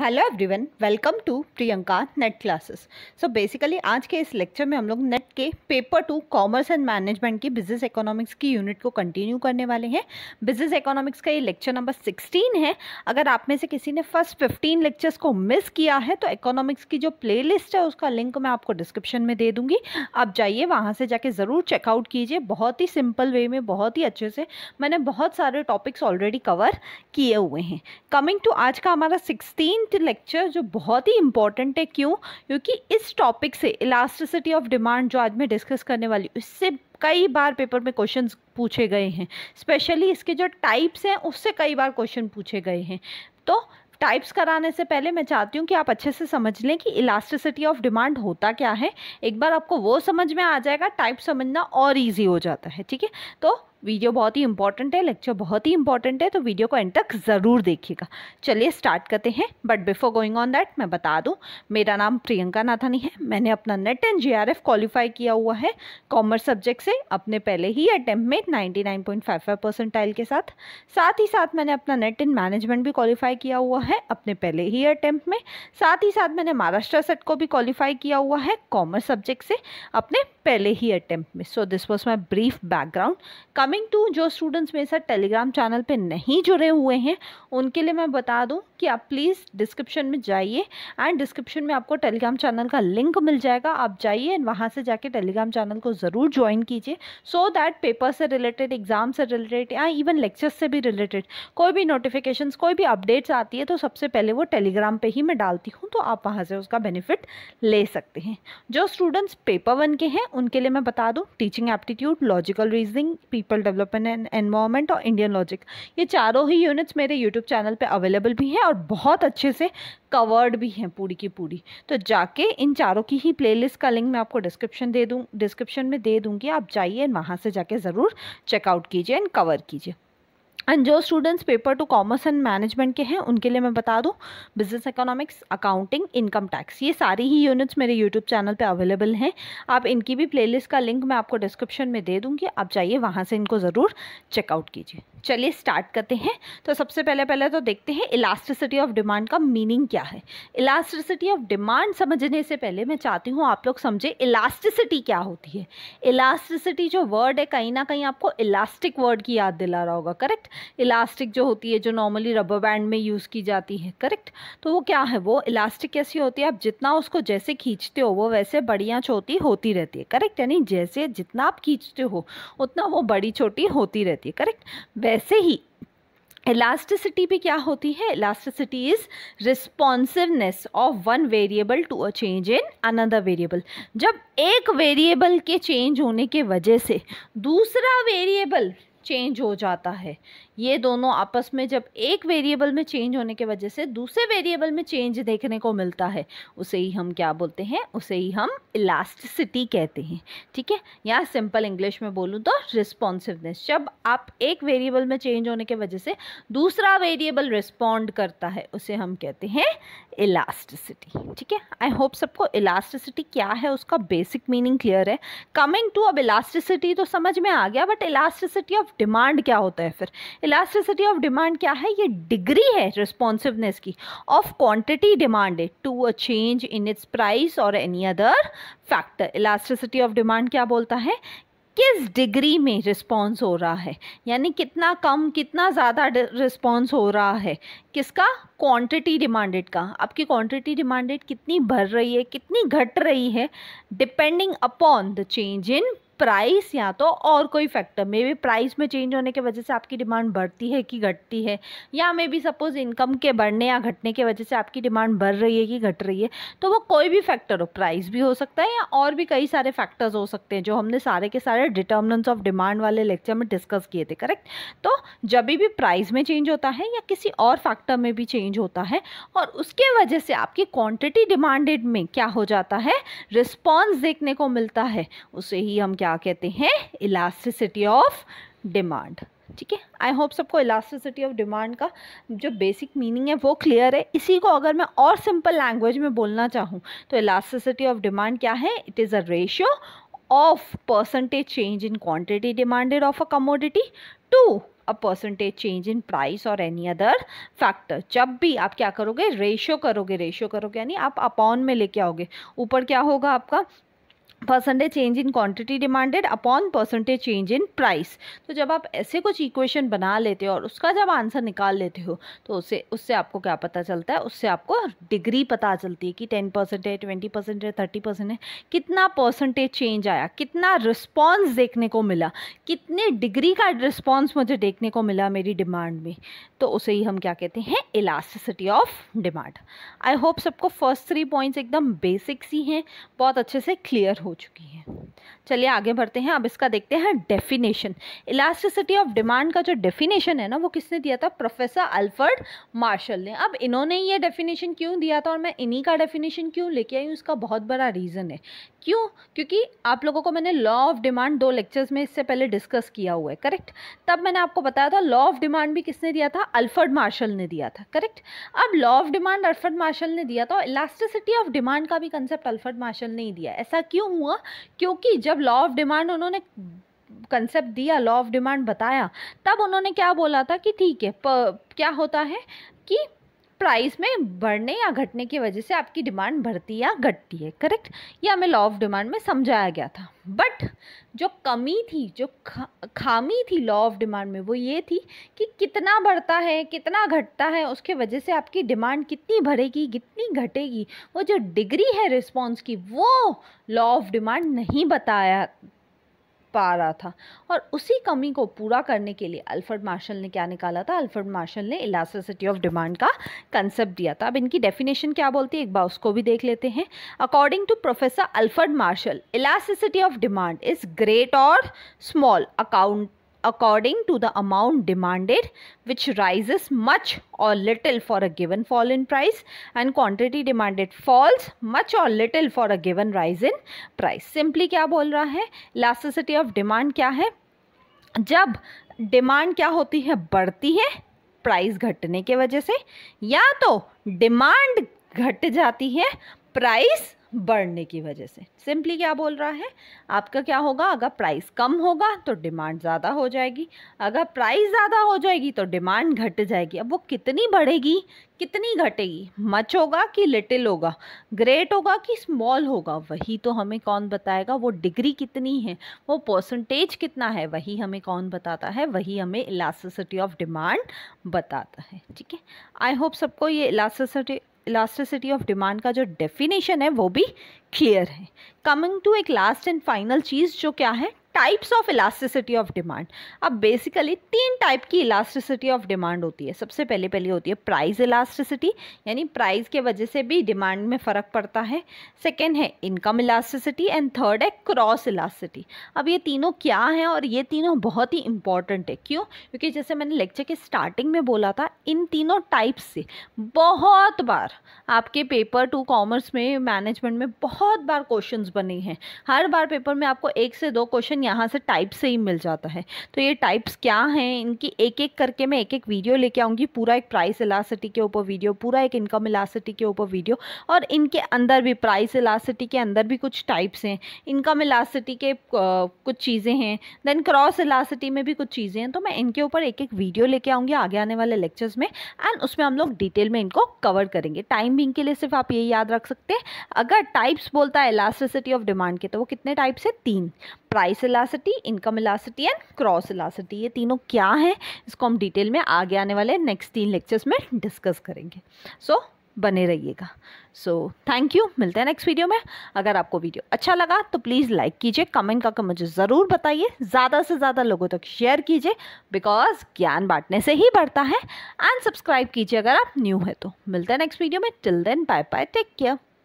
hello everyone welcome to Priyanka NET classes so basically आज के इस लेक्चर में हम लोग नेट के paper two commerce and management की बिजनेस इकोनॉमिक्स की यूनिट को कंटिन्यू करने वाले हैं बिजनेस इकोनॉमिक्स का ये लेक्चर नंबर 16 है अगर आप में से किसी ने फर्स्ट 15 लेक्चर्स को मिस किया है तो इकोनॉमिक्स की जो प्ले है उसका लिंक मैं आपको डिस्क्रिप्शन में दे दूँगी आप जाइए वहाँ से जाके ज़रूर चेकआउट कीजिए बहुत ही सिंपल वे में बहुत ही अच्छे से मैंने बहुत सारे टॉपिक्स ऑलरेडी कवर किए हुए हैं कमिंग टू आज का हमारा सिक्सटीन करंट लेक्चर जो बहुत ही इंपॉर्टेंट है क्यों क्योंकि इस टॉपिक से इलास्टिसिटी ऑफ डिमांड जो आज मैं डिस्कस करने वाली हूँ इससे कई बार पेपर में क्वेश्चंस पूछे गए हैं स्पेशली इसके जो टाइप्स हैं उससे कई बार क्वेश्चन पूछे गए हैं तो टाइप्स कराने से पहले मैं चाहती हूँ कि आप अच्छे से समझ लें कि इलास्टिसिटी ऑफ डिमांड होता क्या है एक बार आपको वो समझ में आ जाएगा टाइप समझना और ईजी हो जाता है ठीक है तो वीडियो बहुत ही इंपॉर्टेंट है लेक्चर बहुत ही इंपॉर्टेंट है तो वीडियो को एंड तक ज़रूर देखिएगा चलिए स्टार्ट करते हैं but before going on that मैं बता दूं मेरा नाम प्रियंका नाथानी है मैंने अपना NET and J R F qualify किया हुआ है कॉमर्स सब्जेक्ट से अपने पहले ही अटैम्प्ट में ninety nine point five five के साथ साथ ही साथ मैंने अपना नेट इन मैनेजमेंट भी क्वालिफाई किया हुआ है अपने पहले ही अटैम्प्ट में साथ ही साथ मैंने महाराष्ट्र सेट को भी क्वालिफाई किया हुआ है कॉमर्स सब्जेक्ट से अपने पहले ही अटैम्प्ट में so this was my brief background coming to जो स्टूडेंट्स मेरे साथ टेलीग्राम चैनल पे नहीं जुड़े हुए हैं उनके लिए मैं बता दूं कि आप प्लीज़ डिस्क्रिप्शन में जाइए एंड डिस्क्रिप्शन में आपको टेलीग्राम चैनल का लिंक मिल जाएगा आप जाइए एंड वहाँ से जाके टेलीग्राम चैनल को ज़रूर ज्वाइन कीजिए सो दैट पेपर से रिलेटेड एग्ज़ाम से रिलेटेड या इवन लेक्चर्स से भी रिलेटेड कोई भी नोटिफिकेशन कोई भी अपडेट्स आती है तो सबसे पहले वो टेलीग्राम पर ही मैं डालती हूँ तो आप वहाँ से उसका बेनिफिट ले सकते हैं जो स्टूडेंट्स पेपर वन के हैं उनके लिए मैं बता दूँ teaching aptitude logical reasoning people development and environment और इंडियन लॉजिक ये चारों ही यूनिट्स मेरे यूट्यूब चैनल पे अवेलेबल भी हैं और बहुत अच्छे से कवर्ड भी हैं पूरी की पूरी तो जाके इन चारों की ही प्लेलिस्ट का लिंक मैं आपको डिस्क्रिप्शन दे दूँ डिस्क्रिप्शन में दे दूँगी आप जाइए वहाँ से जाके ज़रूर चेकआउट कीजिए एंड कवर कीजिए एंड जो students paper two commerce and management के हैं उनके लिए मैं बता दूँ business economics accounting income tax ये सारी ही यूनिट्स मेरे यूट्यूब चैनल पर अवेलेबल हैं आप इनकी भी प्लेलिस्ट का लिंक मैं आपको डिस्क्रिप्शन में दे दूँगी आप जाइए वहाँ से इनको ज़रूर चेकआउट कीजिए चलिए स्टार्ट करते हैं तो सबसे पहले पहले तो देखते हैं इलास्टिसिटी ऑफ डिमांड का मीनिंग क्या है इलास्टिसिटी ऑफ डिमांड समझने से पहले मैं चाहती हूँ आप लोग समझे इलास्टिसिटी क्या होती है इलास्टिसिटी जो वर्ड है कहीं ना कहीं आपको इलास्टिक वर्ड की याद दिला रहा होगा करेक्ट इलास्टिक जो होती है जो नॉर्मली रबर बैंड में यूज़ की जाती है करेक्ट तो वो क्या है वो इलास्टिक कैसी होती है आप जितना उसको जैसे खींचते हो वो वैसे बढ़िया छोटी होती रहती है करेक्ट यानी जैसे जितना आप खींचते हो उतना वो बड़ी छोटी होती रहती है करेक्ट वैसे ही इलास्टिसिटी भी क्या होती है elasticity is responsiveness of one variable to a change in another variable जब एक वेरिएबल के चेंज होने के वजह से दूसरा वेरिएबल चेंज हो जाता है ये दोनों आपस में जब एक वेरिएबल में चेंज होने के वजह से दूसरे वेरिएबल में चेंज देखने को मिलता है उसे ही हम क्या बोलते हैं उसे ही हम इलास्टिसिटी कहते हैं ठीक है या सिंपल इंग्लिश में बोलूँ तो रिस्पॉन्सिवनेस जब आप एक वेरिएबल में चेंज होने के वजह से दूसरा वेरिएबल रिस्पॉन्ड करता है उसे हम कहते हैं इलास्टिसिटी ठीक है आई होप सबको इलास्टिसिटी क्या है उसका बेसिक मीनिंग क्लियर है कमिंग टू अब इलास्टिसिटी तो समझ में आ गया बट इलास्टिसिटी ऑफ डिमांड क्या होता है फिर इलास्टिसिटी ऑफ डिमांड क्या है ये डिग्री है रिस्पॉन्सिवनेस की of quantity demanded to a change in its price और any other factor elasticity of demand क्या बोलता है किस डिग्री में रिस्पॉन्स हो रहा है यानी कितना कम कितना ज़्यादा रिस्पॉन्स हो रहा है किसका क्वांटिटी डिमांडेड का आपकी क्वांटिटी डिमांडेड कितनी बढ़ रही है कितनी घट रही है depending upon the change in price या तो और कोई फैक्टर मे बी प्राइस में चेंज होने की वजह से आपकी डिमांड बढ़ती है कि घटती है या मे बी सपोज इनकम के बढ़ने या घटने की वजह से आपकी डिमांड बढ़ रही है कि घट रही है तो वो कोई भी फैक्टर हो प्राइस भी हो सकता है या और भी कई सारे फैक्टर्स हो सकते हैं जो हमने सारे के सारे डिटर्मनेंस ऑफ डिमांड वाले लेक्चर में डिस्कस किए थे करेक्ट तो जब भी प्राइस में चेंज होता है या किसी और फैक्टर में भी चेंज होता है और उसके वजह से आपकी क्वान्टिटी डिमांडेड में क्या हो जाता है रिस्पॉन्स देखने को मिलता है उसे ही हम क्या क्या कहते हैं इलास्टिसिटी ऑफ डिमांड ठीक है आई होप सबको इलास्टिसिटी ऑफ डिमांड का जो बेसिक मीनिंग है वो क्लियर है इसी को अगर मैं और सिंपल लैंग्वेज में बोलना चाहूँ तो इलास्टिसिटी ऑफ डिमांड क्या है it is a ratio of percentage change in quantity demanded of a commodity to a percentage change in price और एनी अदर फैक्टर जब भी आप क्या करोगे रेशियो करोगे रेशियो करोगे यानी आप अपॉन में लेके आओगे ऊपर क्या होगा आपका percentage change in quantity demanded upon percentage change in price तो जब आप ऐसे कुछ इक्वेशन बना लेते हो और उसका जब आंसर निकाल लेते हो तो उससे उससे आपको क्या पता चलता है उससे आपको डिग्री पता चलती है कि टेन परसेंट है ट्वेंटी परसेंट है थर्टी परसेंट है कितना परसेंटेज चेंज आया कितना रिस्पॉन्स देखने को मिला कितने डिग्री का रिस्पॉन्स मुझे देखने को मिला मेरी डिमांड में तो उसे ही हम क्या कहते हैं elasticity of demand I hope सबको फर्स्ट थ्री पॉइंट्स एकदम बेसिक्स ही हैं बहुत अच्छे से क्लियर हो चुकी हैं चलिए आगे बढ़ते हैं अब इसका देखते हैं डेफिनेशन इलास्टिसिटी ऑफ डिमांड का जो डेफिनेशन है ना वो किसने दिया था प्रोफेसर अल्फर्ड मार्शल ने अब इन्होंने ये डेफिनेशन क्यों दिया था और मैं इन्हीं का डेफिनेशन क्यों लेके आई हूँ उसका बहुत बड़ा रीज़न है क्यों क्योंकि आप लोगों को मैंने लॉ ऑफ डिमांड दो लेक्चर्स में इससे पहले डिस्कस किया हुआ है करेक्ट तब मैंने आपको बताया था लॉ ऑफ डिमांड भी किसने दिया था अल्फर्ड मार्शल ने दिया था करेक्ट अब law of demand Alfred Marshall ने दिया था इलास्टिसिटी ऑफ डिमांड का भी कंसेप्ट अल्फर्ड मार्शल ने ही दिया ऐसा क्यों हुआ क्योंकि जब लॉ ऑफ डिमांड उन्होंने कंसेप्ट दिया लॉ ऑफ डिमांड बताया तब उन्होंने क्या बोला था कि ठीक है क्या होता है कि प्राइस में बढ़ने या घटने की वजह से आपकी डिमांड बढ़ती या घटती है करेक्ट ये हमें लॉ ऑफ डिमांड में समझाया गया था बट जो कमी थी जो खा, खामी थी लॉ ऑफ डिमांड में वो ये थी कि कितना बढ़ता है कितना घटता है उसके वजह से आपकी डिमांड कितनी बढ़ेगी कितनी घटेगी वो जो डिग्री है रिस्पॉन्स की वो लॉ ऑफ डिमांड नहीं बताया पा रहा था और उसी कमी को पूरा करने के लिए अल्फर्ड मार्शल ने क्या निकाला था अल्फर्ड मार्शल ने इलास्टिसिटी ऑफ डिमांड का कंसेप्ट दिया था अब इनकी डेफिनेशन क्या बोलती है एक बार उसको भी देख लेते हैं according to professor Alfred Marshall elasticity of demand is great और small account according to the amount demanded which rises much or little for a given fall in price and quantity demanded falls much or little for a given rise in price simply क्या बोल रहा है elasticity of demand क्या है जब demand क्या होती है बढ़ती है प्राइस घटने के वजह से या तो डिमांड घट जाती है प्राइस बढ़ने की वजह से सिंपली क्या बोल रहा है आपका क्या होगा अगर प्राइस कम होगा तो डिमांड ज़्यादा हो जाएगी अगर प्राइस ज़्यादा हो जाएगी तो डिमांड घट जाएगी अब वो कितनी बढ़ेगी कितनी घटेगी मच होगा कि लिटिल होगा ग्रेट होगा कि स्मॉल होगा वही तो हमें कौन बताएगा वो डिग्री कितनी है वो परसेंटेज कितना है वही हमें कौन बताता है वही हमें इलास्टिसिटी ऑफ डिमांड बताता है ठीक है आई होप सबको ये इलास्टिसिटी इलास्टिसिटी ऑफ डिमांड का जो डेफिनेशन है वो भी क्लियर है कमिंग टू एक लास्ट एंड फाइनल चीज़ जो क्या है types of elasticity of demand अब बेसिकली तीन टाइप की इलास्टिसिटी ऑफ डिमांड होती है सबसे पहले पहले होती है प्राइस इलास्टिसिटी यानी प्राइस के वजह से भी डिमांड में फ़र्क पड़ता है सेकेंड है इनकम इलास्टिसिटी एंड थर्ड है क्रॉस इलास्टिसिटी अब ये तीनों क्या हैं और ये तीनों बहुत ही इंपॉर्टेंट है क्यों क्योंकि जैसे मैंने लेक्चर के स्टार्टिंग में बोला था इन तीनों टाइप्स से बहुत बार आपके पेपर टू कॉमर्स में मैनेजमेंट में बहुत बार क्वेश्चंस बने हैं हर बार पेपर में आपको एक से दो क्वेश्चन यहाँ से टाइप से ही मिल जाता है तो ये टाइप्स क्या हैं इनकी एक एक करके मैं एक एक वीडियो लेके आऊँगी पूरा एक प्राइस इलासिटी के ऊपर वीडियो पूरा एक इनकम इलासिटी के ऊपर वीडियो और इनके अंदर भी प्राइस इलासिटी के अंदर भी कुछ टाइप्स हैं इनकम इलासिटी के कुछ चीज़ें हैं देन क्रॉस इलासिटी में भी कुछ चीज़ें हैं तो मैं इनके ऊपर एक एक वीडियो लेके आऊँगी आगे आने वाले लेक्चर्स में एंड उसमें हम लोग डिटेल में इनको कवर करेंगे टाइमिंग के लिए सिर्फ आप ये याद रख सकते हैं अगर टाइप्स बोलता है इलास्टिसिटी ऑफ डिमांड के तो वो कितने टाइप्स है तीन price elasticity income elasticity and cross elasticity ये तीनों क्या हैं इसको हम डिटेल में आगे आने वाले नेक्स्ट तीन लेक्चर्स में डिस्कस करेंगे सो so, बने रहिएगा सो थैंक यू मिलते हैं नेक्स्ट वीडियो में अगर आपको वीडियो अच्छा लगा तो प्लीज़ लाइक कीजिए कमेंट करके मुझे ज़रूर बताइए ज़्यादा से ज़्यादा लोगों तक शेयर कीजिए बिकॉज ज्ञान बांटने से ही बढ़ता है एंड सब्सक्राइब कीजिए अगर आप न्यू है तो मिलते हैं नेक्स्ट वीडियो में till then bye bye take care